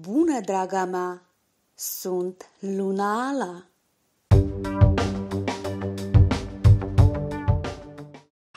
Bună, draga mea! Sunt Luna Ala!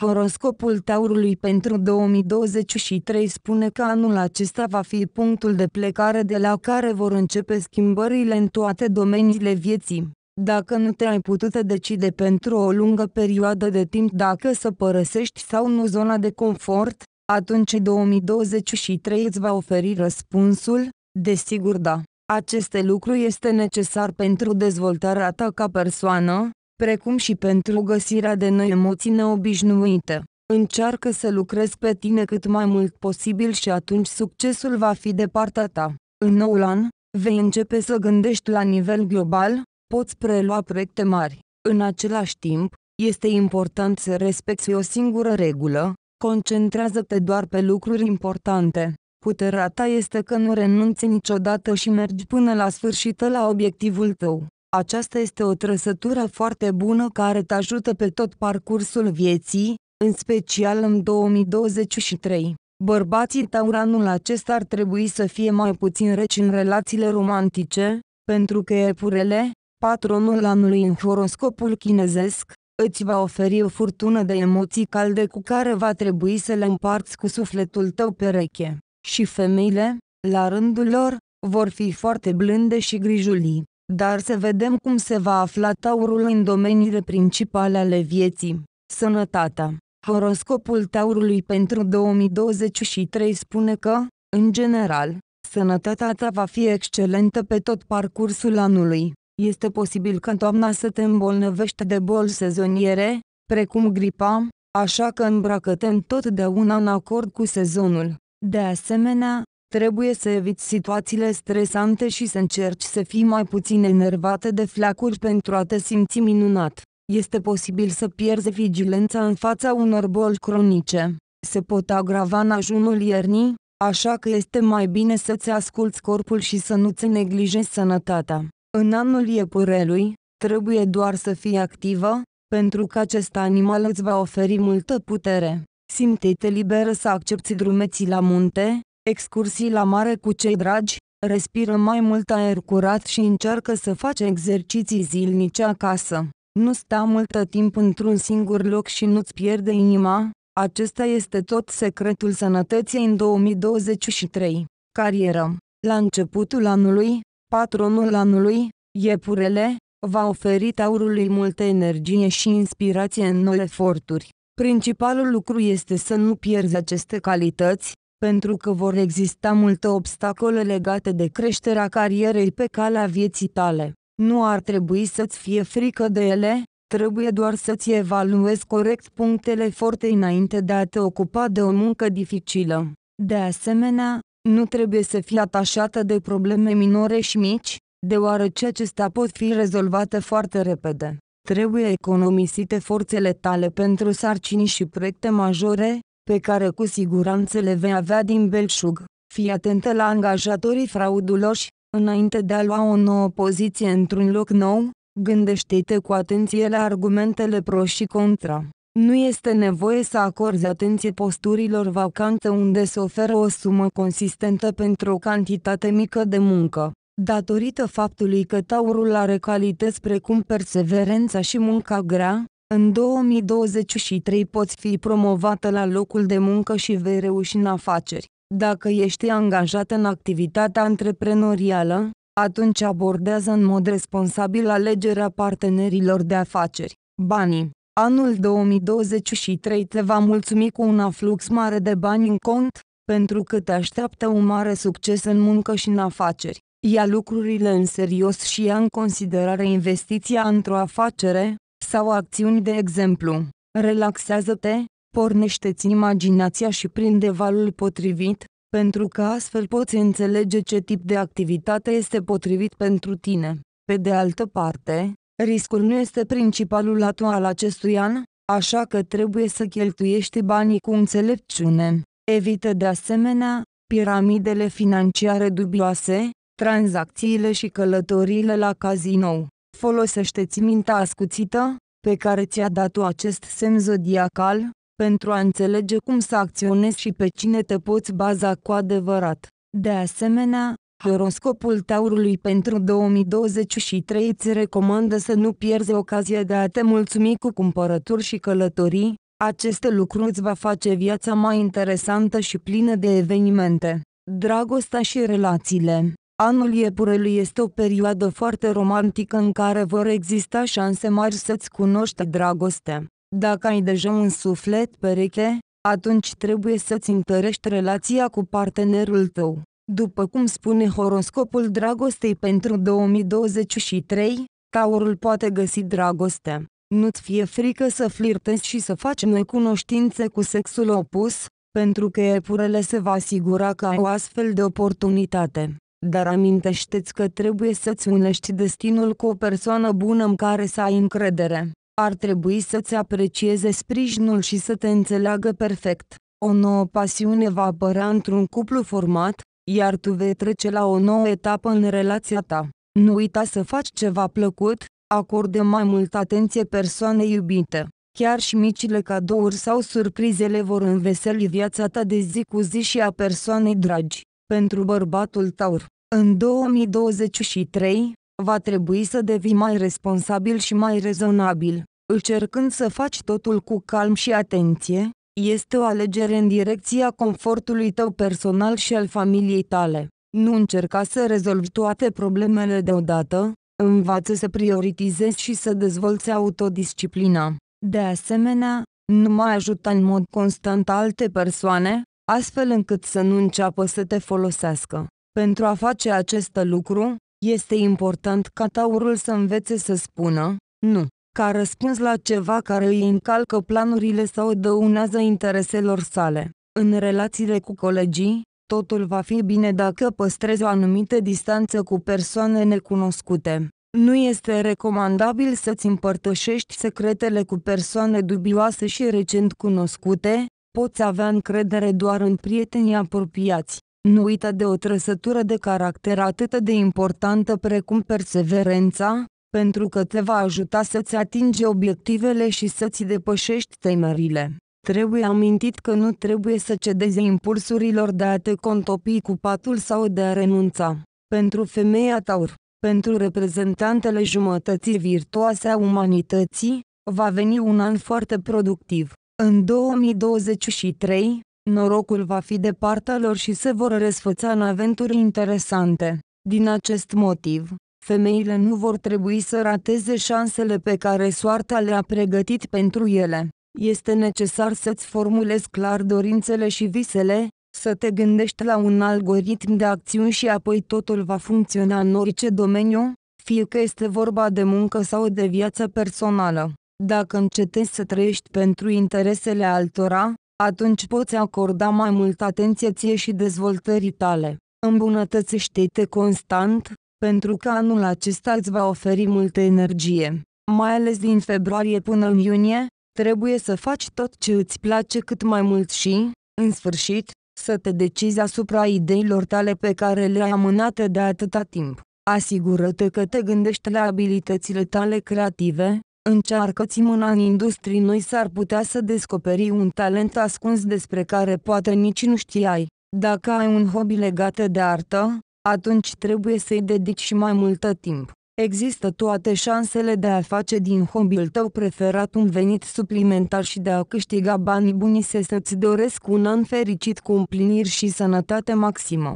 Horoscopul Taurului pentru 2023 spune că anul acesta va fi punctul de plecare de la care vor începe schimbările în toate domeniile vieții. Dacă nu te-ai putut decide pentru o lungă perioadă de timp dacă să părăsești sau nu zona de confort, atunci 2023 îți va oferi răspunsul, Desigur da. Aceste lucru este necesar pentru dezvoltarea ta ca persoană, precum și pentru găsirea de noi emoții neobișnuite. Încearcă să lucrezi pe tine cât mai mult posibil și atunci succesul va fi de partea ta. În noul an, vei începe să gândești la nivel global, poți prelua proiecte mari. În același timp, este important să respecti o singură regulă, concentrează-te doar pe lucruri importante. Puterea ta este că nu renunți niciodată și mergi până la sfârșit la obiectivul tău. Aceasta este o trăsătură foarte bună care te ajută pe tot parcursul vieții, în special în 2023. Bărbații tauranul acesta ar trebui să fie mai puțin reci în relațiile romantice, pentru că epurele, patronul anului în horoscopul chinezesc, îți va oferi o furtună de emoții calde cu care va trebui să le împarți cu sufletul tău pereche și femeile, la rândul lor, vor fi foarte blânde și grijulii, dar să vedem cum se va afla taurul în domeniile principale ale vieții. Sănătatea Horoscopul taurului pentru 2023 spune că, în general, sănătatea ta va fi excelentă pe tot parcursul anului. Este posibil că toamna să te îmbolnăvești de boli sezoniere, precum gripa, așa că îmbracă-te întotdeauna în acord cu sezonul. De asemenea, trebuie să eviți situațiile stresante și să încerci să fii mai puțin enervată de flacuri pentru a te simți minunat. Este posibil să pierzi vigilența în fața unor boli cronice. Se pot agrava în ajunul iernii, așa că este mai bine să-ți asculți corpul și să nu-ți neglijezi sănătatea. În anul iepurelui, trebuie doar să fii activă, pentru că acest animal îți va oferi multă putere. Simte-te liberă să accepti drumeții la munte, excursii la mare cu cei dragi, respiră mai mult aer curat și încearcă să faci exerciții zilnice acasă. Nu sta multă timp într-un singur loc și nu-ți pierde inima, acesta este tot secretul sănătății în 2023. Carieră La începutul anului, patronul anului, iepurele, va oferi taurului multă energie și inspirație în noi eforturi. Principalul lucru este să nu pierzi aceste calități, pentru că vor exista multe obstacole legate de creșterea carierei pe calea vieții tale. Nu ar trebui să-ți fie frică de ele, trebuie doar să-ți evaluezi corect punctele forte înainte de a te ocupa de o muncă dificilă. De asemenea, nu trebuie să fii atașată de probleme minore și mici, deoarece acestea pot fi rezolvate foarte repede trebuie economisite forțele tale pentru sarcini și proiecte majore, pe care cu siguranță le vei avea din belșug. Fii atentă la angajatorii frauduloși, înainte de a lua o nouă poziție într-un loc nou, gândește-te cu atenție la argumentele pro și contra. Nu este nevoie să acorzi atenție posturilor vacante unde se oferă o sumă consistentă pentru o cantitate mică de muncă. Datorită faptului că Taurul are calități precum perseverența și munca grea, în 2023 poți fi promovată la locul de muncă și vei reuși în afaceri. Dacă ești angajat în activitatea antreprenorială, atunci abordează în mod responsabil alegerea partenerilor de afaceri. Banii Anul 2023 te va mulțumi cu un aflux mare de bani în cont, pentru că te așteaptă un mare succes în muncă și în afaceri ia lucrurile în serios și ia în considerare investiția într-o afacere, sau acțiuni de exemplu. Relaxează-te, pornește-ți imaginația și prinde valul potrivit, pentru că astfel poți înțelege ce tip de activitate este potrivit pentru tine. Pe de altă parte, riscul nu este principalul atu al acestui an, așa că trebuie să cheltuiești banii cu înțelepciune. Evită de asemenea piramidele financiare dubioase, tranzacțiile și călătoriile la cazinou. Folosește-ți mintea ascuțită, pe care ți-a dat-o acest semn zodiacal, pentru a înțelege cum să acționezi și pe cine te poți baza cu adevărat. De asemenea, horoscopul Taurului pentru 2023 îți recomandă să nu pierzi ocazia de a te mulțumi cu cumpărături și călătorii, aceste lucruri îți va face viața mai interesantă și plină de evenimente. Dragostea și relațiile Anul iepurelui este o perioadă foarte romantică în care vor exista șanse mari să-ți cunoști dragoste. Dacă ai deja un suflet pereche, atunci trebuie să-ți întărești relația cu partenerul tău. După cum spune horoscopul dragostei pentru 2023, taurul poate găsi dragoste. Nu-ți fie frică să flirtezi și să faci noi cunoștințe cu sexul opus, pentru că iepurele se va asigura că ai o astfel de oportunitate dar amintește-ți că trebuie să-ți unești destinul cu o persoană bună în care să ai încredere. Ar trebui să-ți aprecieze sprijinul și să te înțeleagă perfect. O nouă pasiune va apărea într-un cuplu format, iar tu vei trece la o nouă etapă în relația ta. Nu uita să faci ceva plăcut, acorde mai multă atenție persoanei iubite. Chiar și micile cadouri sau surprizele vor înveseli viața ta de zi cu zi și a persoanei dragi pentru bărbatul taur. În 2023, va trebui să devii mai responsabil și mai rezonabil, încercând să faci totul cu calm și atenție, este o alegere în direcția confortului tău personal și al familiei tale. Nu încerca să rezolvi toate problemele deodată, învață să prioritizezi și să dezvolți autodisciplina. De asemenea, nu mai ajuta în mod constant alte persoane, astfel încât să nu înceapă să te folosească. Pentru a face acest lucru, este important ca taurul să învețe să spună nu, ca răspuns la ceva care îi încalcă planurile sau dăunează intereselor sale. În relațiile cu colegii, totul va fi bine dacă păstrezi o anumită distanță cu persoane necunoscute. Nu este recomandabil să-ți împărtășești secretele cu persoane dubioase și recent cunoscute, poți avea încredere doar în prietenii apropiați. Nu uita de o trăsătură de caracter atât de importantă precum perseverența, pentru că te va ajuta să-ți atingi obiectivele și să-ți depășești temerile. Trebuie amintit că nu trebuie să cedezi impulsurilor de a te contopi cu patul sau de a renunța. Pentru femeia taur, pentru reprezentantele jumătății virtuoase a umanității, va veni un an foarte productiv. În 2023, norocul va fi de partea lor și se vor răsfăța în aventuri interesante. Din acest motiv, femeile nu vor trebui să rateze șansele pe care soarta le-a pregătit pentru ele. Este necesar să-ți formulezi clar dorințele și visele, să te gândești la un algoritm de acțiuni și apoi totul va funcționa în orice domeniu, fie că este vorba de muncă sau de viață personală. Dacă încetezi să trăiești pentru interesele altora, atunci poți acorda mai mult atenție ție și dezvoltării tale. Îmbunătățește-te constant, pentru că anul acesta îți va oferi multă energie. Mai ales din februarie până în iunie, trebuie să faci tot ce îți place cât mai mult și, în sfârșit, să te decizi asupra ideilor tale pe care le-ai amânate de atâta timp. Asigură-te că te gândești la abilitățile tale creative, încearcă-ți mâna în industrie noi s-ar putea să descoperi un talent ascuns despre care poate nici nu știai. Dacă ai un hobby legat de artă, atunci trebuie să-i dedici și mai multă timp. Există toate șansele de a face din hobby-ul tău preferat un venit suplimentar și de a câștiga bani buni se să-ți doresc un an fericit cu împliniri și sănătate maximă.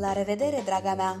La revedere, draga mea!